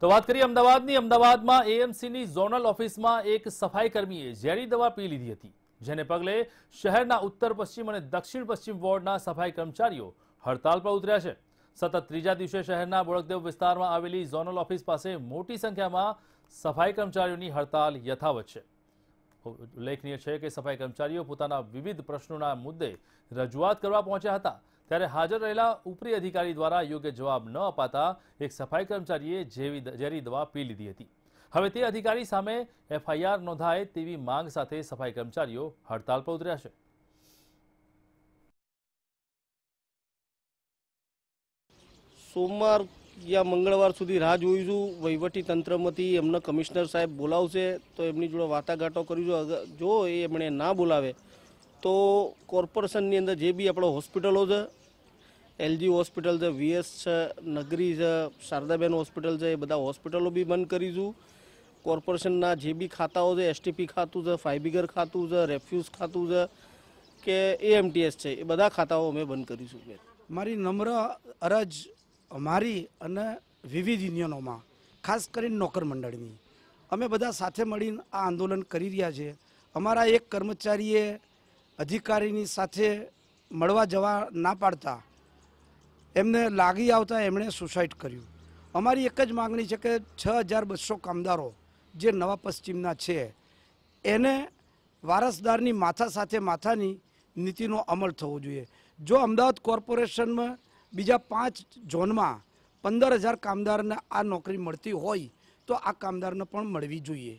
તો વાત કરીએ અમદાવાદની અમદાવાદમાં એએમસીની ઝોનલ ઓફિસમાં એક સફાઈ કર્મીએ ઝેરી દવા પી લીધી હતી જેને પગલે શહેરના ઉત્તર પશ્ચિમ અને દક્ષિણ પશ્ચિમ વોર્ડના સફાઈ કર્મચારીઓ હડતાલ પર ઉતર્યા છે સતત ત્રીજા દિવસે શહેરના બોળકદેવ વિસ્તારમાં આવેલી ઝોનલ ઓફિસ પાસે મોટી સંખ્યામાં સફાઈ કર્મચારીઓની હડતાલ યથાવત છે ઉલ્લેખનીય છે કે સફાઈ કર્મચારીઓ પોતાના વિવિધ પ્રશ્નોના મુદ્દે રજૂઆત કરવા પહોંચ્યા હતા ત્યારે હાજર રહેલા ઉપરી અધિકારી દ્વારા યોગ્ય જવાબ ન અપાતા એક સફાઈ કર્મચારીએ ઝેરી દવા પી લીધી હતી હવે તે અધિકારી સામે એફઆઈઆર નોંધાય તેવી માંગ સાથે સફાઈ કર્મચારીઓ હડતાલ પર ઉતર્યા છે સોમવાર યા મંગળવાર સુધી રાહ જોઈશું વહીવટી તંત્રમાંથી એમના કમિશનર સાહેબ બોલાવશે તો એમની જોડે વાટાઘાટો કરીશું જો એ એમણે ના બોલાવે તો કોર્પોરેશનની અંદર જે બી આપણો હોસ્પિટલો છે એલજી હોસ્પિટલ છે વીએસ છે નગરી છે શારદાબેન હોસ્પિટલ છે એ બધા હોસ્પિટલો બી બંધ કરીશું કોર્પોરેશનના જે બી ખાતાઓ છે એસટીપી ખાતું છે ફાઇબિગર ખાતું છે રેફ્યુઝ ખાતું છે કે એએમટીએસ છે એ બધા ખાતાઓ અમે બંધ કરીશું મારી નમ્ર અરજ અમારી અને વિવિધ યુનિયનોમાં ખાસ કરીને નોકર મંડળની અમે બધા સાથે મળીને આ આંદોલન કરી રહ્યા છીએ અમારા એક કર્મચારીએ અધિકારીની સાથે મળવા જવા ના પાડતા એમને લાગી આવતા એમણે સુસાઇડ કર્યું અમારી એક જ માગણી છે કે છ હજાર બસો કામદારો જે નવા પશ્ચિમના છે એને વારસદારની માથા સાથે માથાની નીતિનો અમલ થવો જોઈએ જો અમદાવાદ કોર્પોરેશનમાં બીજા પાંચ ઝોનમાં પંદર હજાર કામદારને આ નોકરી મળતી હોય તો આ કામદારને પણ મળવી જોઈએ